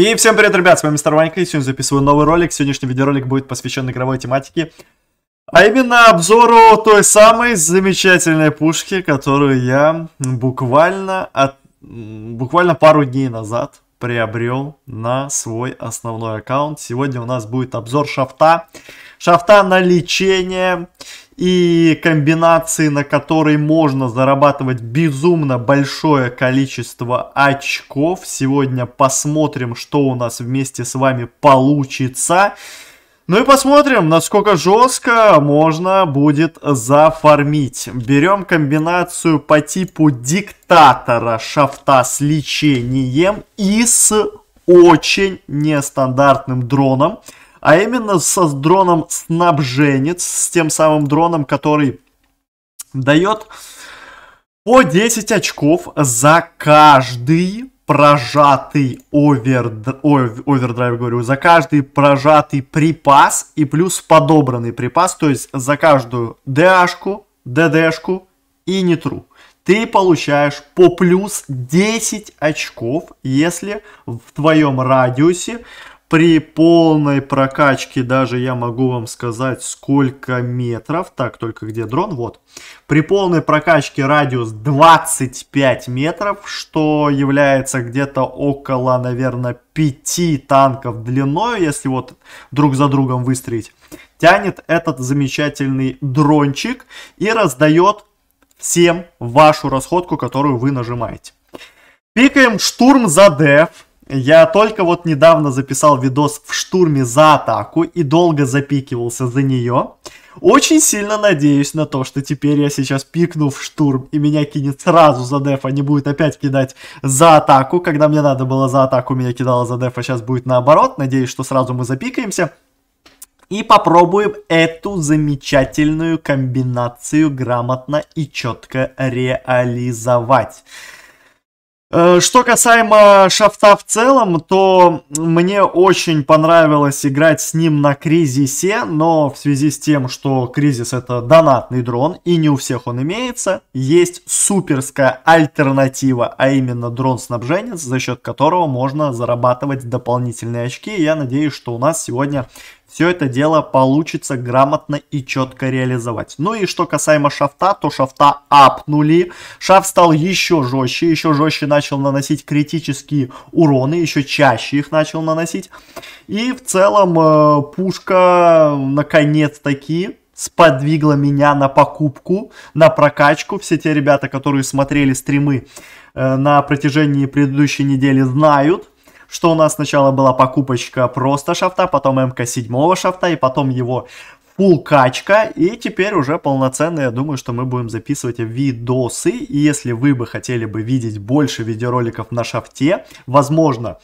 И всем привет, ребят, с вами Мистер Ванька, и сегодня записываю новый ролик. Сегодняшний видеоролик будет посвящен игровой тематике, а именно обзору той самой замечательной пушки, которую я буквально, от... буквально пару дней назад приобрел на свой основной аккаунт. Сегодня у нас будет обзор шафта, шафта на лечение и комбинации, на которые можно зарабатывать безумно большое количество очков. Сегодня посмотрим, что у нас вместе с вами получится. Ну и посмотрим, насколько жестко можно будет зафармить. Берем комбинацию по типу диктатора шафта с лечением и с очень нестандартным дроном а именно со с дроном снабженец, с тем самым дроном, который дает по 10 очков за каждый прожатый овердр... овердрайв, говорю, за каждый прожатый припас и плюс подобранный припас, то есть за каждую дашку ддшку и нетру. Ты получаешь по плюс 10 очков, если в твоем радиусе при полной прокачке даже я могу вам сказать, сколько метров. Так, только где дрон? Вот. При полной прокачке радиус 25 метров, что является где-то около, наверное, 5 танков длиной, если вот друг за другом выстрелить. Тянет этот замечательный дрончик и раздает всем вашу расходку, которую вы нажимаете. Пикаем штурм за деф. Я только вот недавно записал видос в штурме за атаку и долго запикивался за нее. Очень сильно надеюсь на то, что теперь я сейчас пикну в штурм и меня кинет сразу за деф, а не будет опять кидать за атаку. Когда мне надо было за атаку, меня кидало за деф, а сейчас будет наоборот. Надеюсь, что сразу мы запикаемся. И попробуем эту замечательную комбинацию грамотно и четко реализовать. Э, что касаемо шафта в целом, то мне очень понравилось играть с ним на кризисе, но в связи с тем, что кризис это донатный дрон, и не у всех он имеется, есть суперская альтернатива, а именно дрон-снабженец, за счет которого можно зарабатывать дополнительные очки. Я надеюсь, что у нас сегодня все это дело получится грамотно и четко реализовать. Ну и что касаемо шафта, то шафта апнули. Шафт стал еще жестче, еще жестче начал наносить критические уроны, еще чаще их начал наносить. И в целом э, пушка наконец-таки сподвигла меня на покупку, на прокачку. Все те ребята, которые смотрели стримы э, на протяжении предыдущей недели, знают, что у нас сначала была покупочка просто шафта, потом МК-7 шафта и потом его пулкачка. И теперь уже полноценно, я думаю, что мы будем записывать видосы. И если вы бы хотели бы видеть больше видеороликов на шафте, возможно,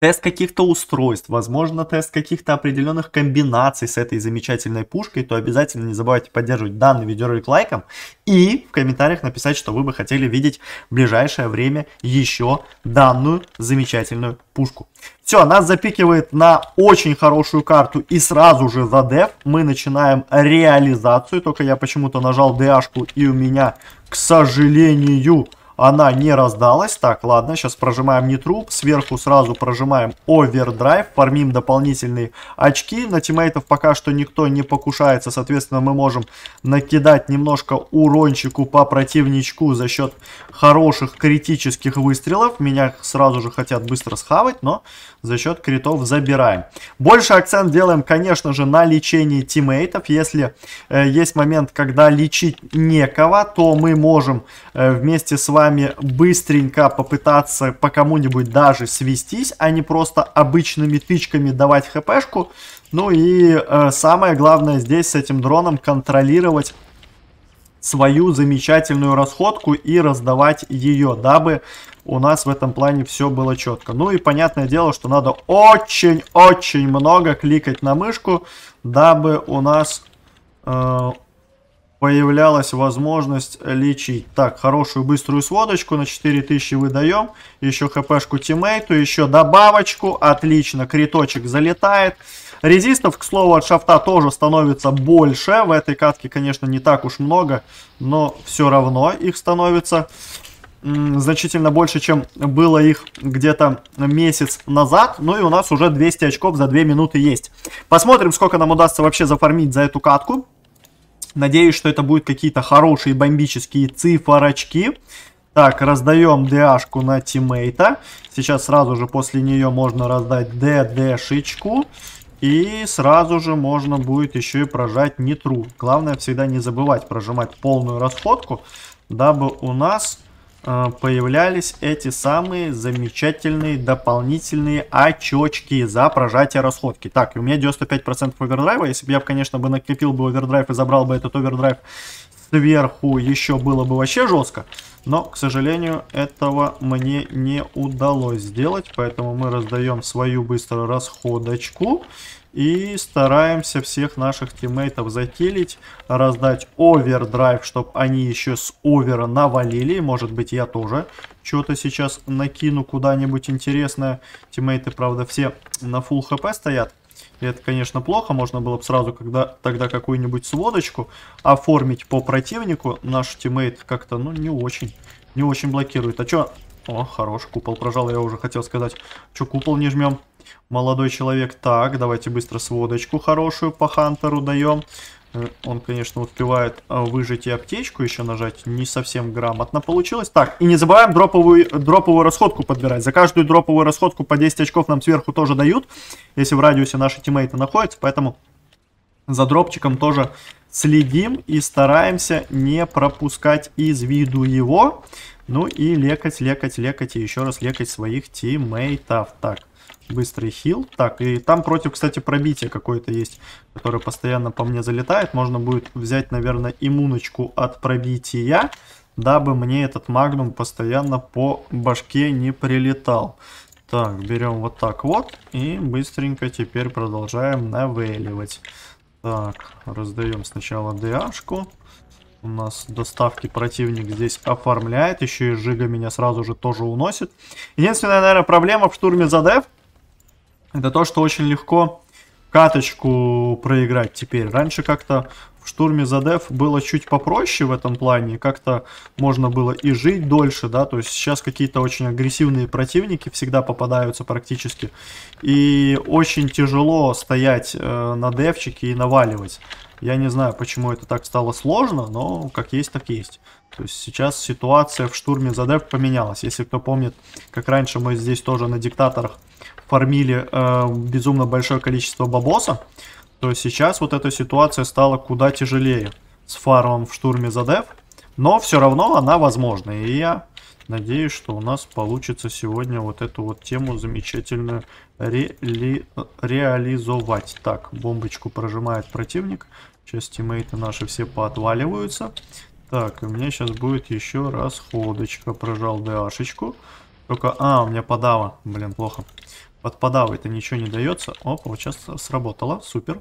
тест каких-то устройств, возможно, тест каких-то определенных комбинаций с этой замечательной пушкой, то обязательно не забывайте поддерживать данный видеоролик лайком и в комментариях написать, что вы бы хотели видеть в ближайшее время еще данную замечательную пушку. Все, нас запикивает на очень хорошую карту и сразу же за деф мы начинаем реализацию, только я почему-то нажал dh и у меня, к сожалению, она не раздалась. Так, ладно, сейчас прожимаем не Сверху сразу прожимаем овердрайв. Фармим дополнительные очки. На тиммейтов пока что никто не покушается. Соответственно, мы можем накидать немножко урончику по противничку за счет хороших критических выстрелов. Меня сразу же хотят быстро схавать, но за счет критов забираем. Больше акцент делаем, конечно же, на лечении тиммейтов. Если э, есть момент, когда лечить некого, то мы можем э, вместе с вами вами быстренько попытаться по кому-нибудь даже свестись, а не просто обычными тычками давать хпшку. Ну и э, самое главное здесь с этим дроном контролировать свою замечательную расходку и раздавать ее, дабы у нас в этом плане все было четко. Ну и понятное дело, что надо очень-очень много кликать на мышку, дабы у нас э, появлялась возможность лечить. Так, хорошую быструю сводочку на 4000 выдаем. Еще хпшку тиммейту, еще добавочку. Отлично, криточек залетает. Резистов, к слову, от шафта тоже становится больше. В этой катке, конечно, не так уж много, но все равно их становится значительно больше, чем было их где-то месяц назад. Ну и у нас уже 200 очков за 2 минуты есть. Посмотрим, сколько нам удастся вообще зафармить за эту катку. Надеюсь, что это будут какие-то хорошие бомбические цифрочки. Так, раздаем ДАшку на тиммейта. Сейчас сразу же после нее можно раздать ДДшечку. И сразу же можно будет еще и прожать Нитру. Главное всегда не забывать прожимать полную расходку, дабы у нас а, появлялись эти самые замечательные дополнительные очечки за прожатие расходки. Так, у меня 95% овердрайва. Если бы я, конечно, бы накопил бы овердрайв и забрал бы этот овердрайв сверху, еще было бы вообще жестко. Но, к сожалению, этого мне не удалось сделать. Поэтому мы раздаем свою быструю расходочку. И стараемся всех наших тиммейтов закилить, раздать овердрайв, чтобы они еще с овера навалили. Может быть я тоже что-то сейчас накину куда-нибудь интересное. Тиммейты, правда, все на full хп стоят. И это, конечно, плохо. Можно было бы сразу когда, тогда какую-нибудь сводочку оформить по противнику. Наш тиммейт как-то, ну, не очень, не очень блокирует. А чё? О, хорош, купол прожал, я уже хотел сказать. Чё, купол не жмем? молодой человек. Так, давайте быстро сводочку хорошую по Хантеру даем. Э, он, конечно, успевает э, выжать и аптечку еще нажать. Не совсем грамотно получилось. Так, и не забываем дроповую, дроповую расходку подбирать. За каждую дроповую расходку по 10 очков нам сверху тоже дают, если в радиусе наши тиммейты находятся. Поэтому за дропчиком тоже следим и стараемся не пропускать из виду его. Ну и лекать, лекать, лекать и еще раз лекать своих тиммейтов. Так, Быстрый хил. Так, и там против, кстати, пробитие какое-то есть, которое постоянно по мне залетает. Можно будет взять, наверное, иммуночку от пробития, дабы мне этот магнум постоянно по башке не прилетал. Так, берем вот так вот и быстренько теперь продолжаем навеливать. Так, раздаем сначала ДАшку. У нас доставки противник здесь оформляет. Еще и Жига меня сразу же тоже уносит. Единственная, наверное, проблема в штурме за деф это то, что очень легко каточку проиграть теперь. Раньше как-то в штурме за деф было чуть попроще в этом плане, как-то можно было и жить дольше, да, то есть сейчас какие-то очень агрессивные противники всегда попадаются практически, и очень тяжело стоять э, на дефчике и наваливать. Я не знаю, почему это так стало сложно, но как есть, так есть. То есть сейчас ситуация в штурме за деф поменялась. Если кто помнит, как раньше мы здесь тоже на диктаторах фармили э, безумно большое количество бабоса, то сейчас вот эта ситуация стала куда тяжелее с фармом в штурме за деф. Но все равно она возможна. И я надеюсь, что у нас получится сегодня вот эту вот тему замечательную ре реализовать. Так, бомбочку прожимает противник. Сейчас тиммейты наши все поотваливаются. Так, у меня сейчас будет еще расходочка. Прожал ДАшечку. Только, а, у меня подава. Блин, плохо. Под подавой это ничего не дается. Опа, вот сейчас сработало. Супер.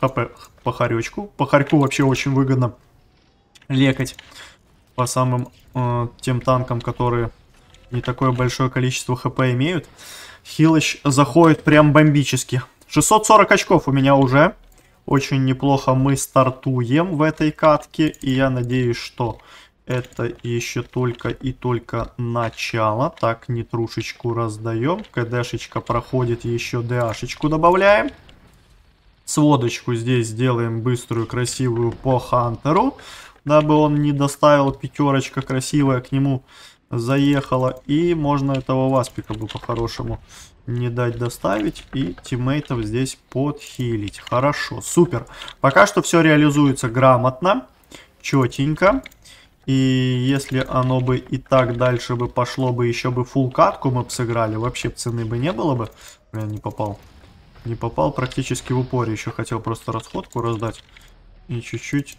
ХП по похарьку вообще очень выгодно лекать по самым э, тем танкам, которые не такое большое количество хп имеют. Хилыч заходит прям бомбически. 640 очков у меня уже. Очень неплохо мы стартуем в этой катке. И я надеюсь, что это еще только и только начало. Так, нетрушечку раздаем. КДшечка проходит, еще ДАшечку добавляем. Сводочку здесь сделаем быструю, красивую по Хантеру. Дабы он не доставил пятерочка красивая к нему заехала. И можно этого Васпика бы по-хорошему не дать доставить и тиммейтов здесь подхилить. Хорошо, супер. Пока что все реализуется грамотно, четенько. И если оно бы и так дальше бы пошло бы, еще бы фул катку мы бы сыграли, вообще цены бы не было бы. Блин, не попал. Не попал практически в упоре, еще хотел просто расходку раздать. И чуть-чуть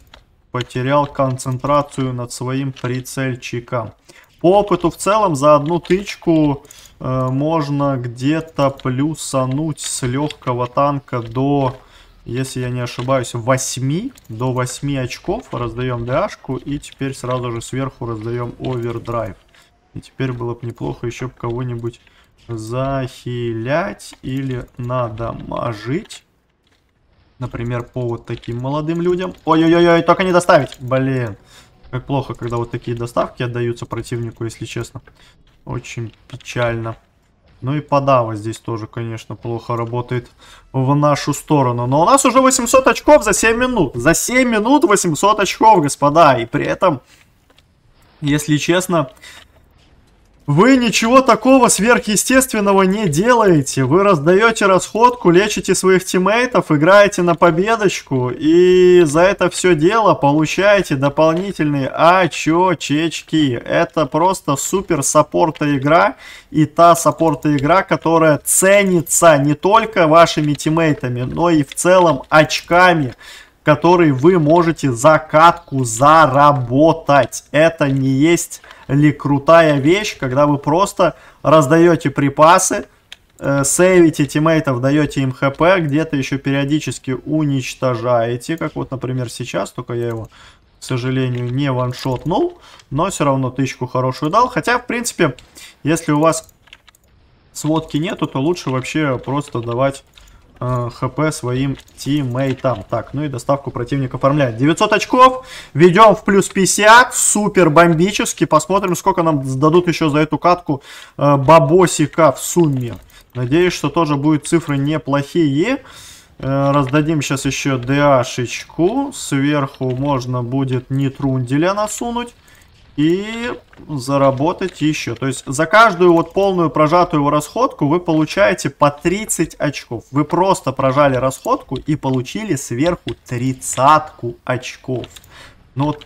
потерял концентрацию над своим прицельчиком. По опыту в целом за одну тычку Э, можно где-то плюсануть с легкого танка до, если я не ошибаюсь, 8, до 8 очков. Раздаем ДАшку и теперь сразу же сверху раздаем овердрайв. И теперь было бы неплохо еще кого-нибудь захилять или надо мажить. Например, по вот таким молодым людям. Ой-ой-ой, только не доставить. Блин. Как плохо, когда вот такие доставки отдаются противнику, если честно. Очень печально. Ну и подава здесь тоже, конечно, плохо работает в нашу сторону. Но у нас уже 800 очков за 7 минут. За 7 минут 800 очков, господа. И при этом, если честно, вы ничего такого сверхъестественного не делаете. Вы раздаете расходку, лечите своих тиммейтов, играете на победочку и за это все дело получаете дополнительные очечки. Это просто супер саппорта игра и та саппорта игра, которая ценится не только вашими тиммейтами, но и в целом очками которой вы можете за катку заработать. Это не есть ли крутая вещь, когда вы просто раздаете припасы, э, сейвите тиммейтов, даете им хп, где-то еще периодически уничтожаете, как вот, например, сейчас, только я его, к сожалению, не ваншотнул, но все равно тычку хорошую дал. Хотя, в принципе, если у вас сводки нету, то лучше вообще просто давать Э, хп своим тиммейтам. Так, ну и доставку противника оформляет. 900 очков, ведем в плюс 50, супер бомбически. Посмотрим, сколько нам дадут еще за эту катку э, бабосика в сумме. Надеюсь, что тоже будут цифры неплохие. Э, раздадим сейчас еще ДАшечку. Сверху можно будет нейтруделя насунуть и заработать еще. То есть за каждую вот полную прожатую расходку вы получаете по 30 очков. Вы просто прожали расходку и получили сверху тридцатку очков. Ну вот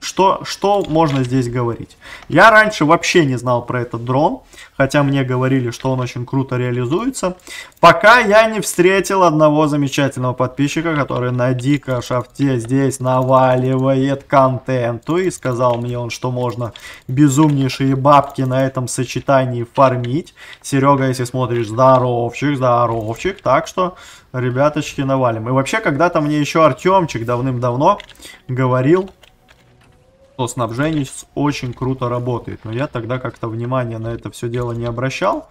что, что можно здесь говорить? Я раньше вообще не знал про этот дрон, хотя мне говорили, что он очень круто реализуется, пока я не встретил одного замечательного подписчика, который на дико шафте здесь наваливает контенту и сказал мне он, что можно безумнейшие бабки на этом сочетании фармить. Серега, если смотришь, здоровчик, здоровчик, так что ребяточки навалим. И вообще, когда-то мне еще Артемчик давным-давно говорил, Снабжение очень круто работает. Но я тогда как-то внимание на это все дело не обращал.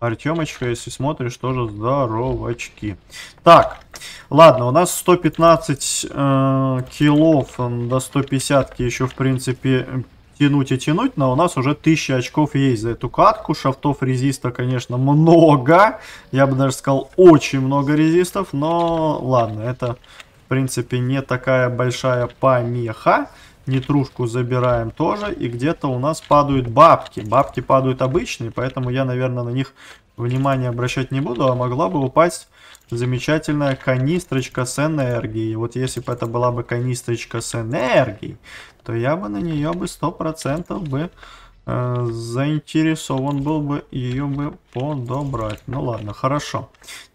Артемочка, если смотришь, тоже здоровочки. Так, ладно, у нас 115 э, килов до 150 еще, в принципе, тянуть и тянуть, но у нас уже 1000 очков есть за эту катку. Шафтов резиста, конечно, много. Я бы даже сказал, очень много резистов, но ладно, это, в принципе, не такая большая помеха. Нетрушку забираем тоже. И где-то у нас падают бабки. Бабки падают обычные, поэтому я, наверное, на них внимание обращать не буду. А могла бы упасть замечательная канистрочка с энергией. Вот если бы это была бы канистрочка с энергией, то я бы на нее бы 100% бы э, заинтересован был бы ее бы подобрать. Ну ладно, хорошо.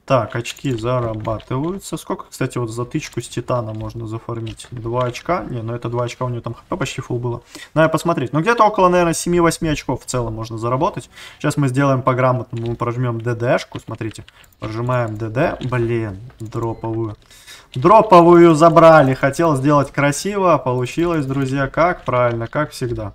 Так, очки зарабатываются. Сколько, кстати, вот затычку с титана можно зафармить? Два очка? Не, ну это два очка, у него там хп почти фул было. Надо ну, посмотреть. Ну где-то около, наверное, 7-8 очков в целом можно заработать. Сейчас мы сделаем по грамотному. Мы прожмем ДДшку, смотрите. Прожимаем ДД. Блин, дроповую. Дроповую забрали. Хотел сделать красиво, а получилось, друзья. Как? Правильно, как всегда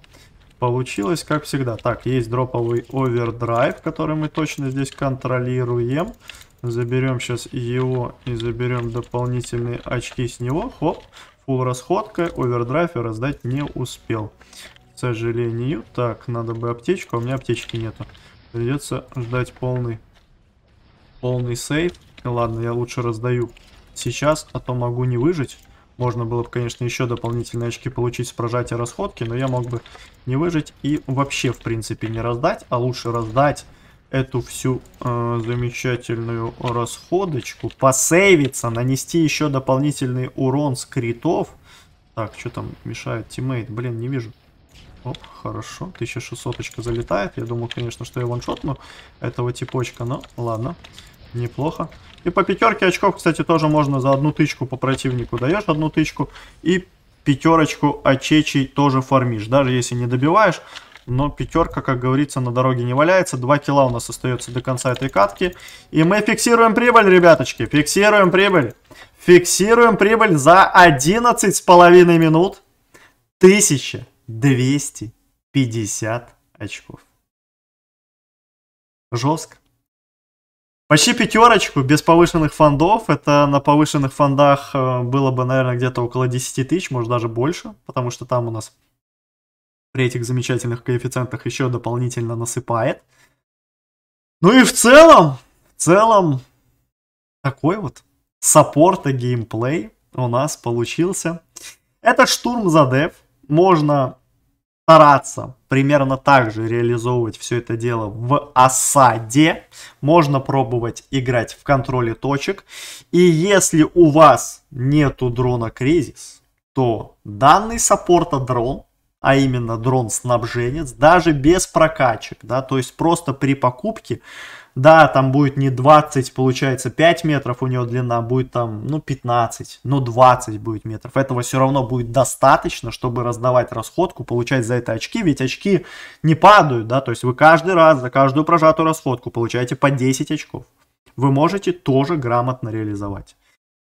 получилось, как всегда. Так, есть дроповый овердрайв, который мы точно здесь контролируем. Заберем сейчас его и заберем дополнительные очки с него. Хоп, фул расходка, овердрайв я раздать не успел. К сожалению. Так, надо бы аптечку, а у меня аптечки нету. Придется ждать полный, полный сейф. Ладно, я лучше раздаю сейчас, а то могу не выжить. Можно было бы, конечно, еще дополнительные очки получить с прожатия расходки, но я мог бы не выжить и вообще, в принципе, не раздать, а лучше раздать эту всю э, замечательную расходочку, посейвиться, нанести еще дополнительный урон с критов. Так, что там мешает тиммейт? Блин, не вижу. Оп, хорошо. 1600 залетает. Я думал, конечно, что я ваншотну этого типочка, но ладно. Неплохо. И по пятерке очков, кстати, тоже можно за одну тычку по противнику. Даешь одну тычку и пятерочку очечей тоже фармишь. Даже если не добиваешь, но пятерка, как говорится, на дороге не валяется. два килла у нас остается до конца этой катки. И мы фиксируем прибыль, ребяточки. Фиксируем прибыль. Фиксируем прибыль за с половиной минут. 1250 очков. Жестко. Почти пятерочку без повышенных фондов. Это на повышенных фондах э, было бы, наверное, где-то около 10 тысяч, может даже больше, потому что там у нас при этих замечательных коэффициентах еще дополнительно насыпает. Ну и в целом, в целом, такой вот саппорта геймплей у нас получился. Это штурм за дев. Можно стараться примерно так же реализовывать все это дело в осаде. Можно пробовать играть в контроле точек. И если у вас нету дрона кризис, то данный саппорта дрон а именно дрон-снабженец, даже без прокачек, да, то есть просто при покупке, да, там будет не 20, получается, 5 метров у него длина, а будет там, ну, 15, ну, 20 будет метров. Этого все равно будет достаточно, чтобы раздавать расходку, получать за это очки, ведь очки не падают, да, то есть вы каждый раз за каждую прожатую расходку получаете по 10 очков. Вы можете тоже грамотно реализовать.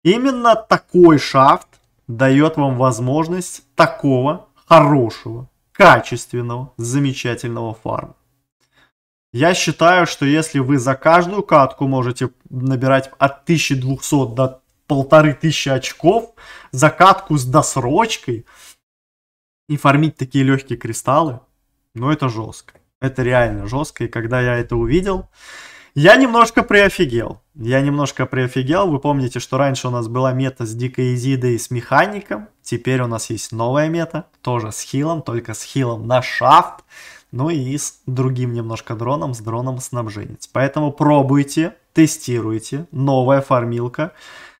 Именно такой шафт дает вам возможность такого хорошего, качественного, замечательного фарма. Я считаю, что если вы за каждую катку можете набирать от 1200 до 1500 очков, за катку с досрочкой и фармить такие легкие кристаллы, ну это жестко. Это реально жестко. И когда я это увидел, я немножко приофигел. Я немножко приофигел. Вы помните, что раньше у нас была мета с Дикой Изидой с механиком. Теперь у нас есть новая мета. Тоже с хилом, только с хилом на шафт. Ну и с другим немножко дроном, с дроном снабженец. Поэтому пробуйте, тестируйте. Новая фармилка.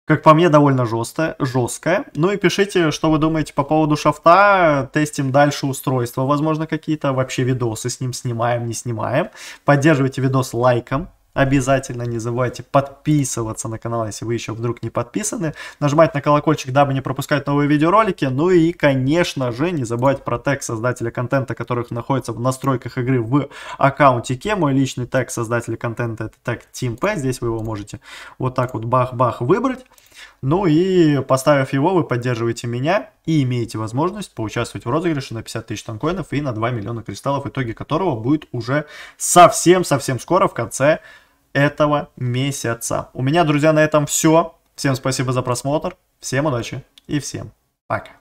Как по мне, довольно жесткая, жесткая. Ну и пишите, что вы думаете по поводу шафта. Тестим дальше устройства, возможно, какие-то. Вообще видосы с ним снимаем, не снимаем. Поддерживайте видос лайком, Обязательно не забывайте подписываться на канал, если вы еще вдруг не подписаны. Нажимать на колокольчик, дабы не пропускать новые видеоролики. Ну и, конечно же, не забывать про тег создателя контента, которых находится в настройках игры в аккаунте. аккаунтике. Мой личный тег создателя контента это тег TeamP. Здесь вы его можете вот так вот бах-бах выбрать. Ну и поставив его, вы поддерживаете меня и имеете возможность поучаствовать в розыгрыше на 50 тысяч танкоинов и на 2 миллиона кристаллов, В итоге которого будет уже совсем-совсем скоро в конце этого месяца. У меня, друзья, на этом все. Всем спасибо за просмотр, всем удачи и всем пока.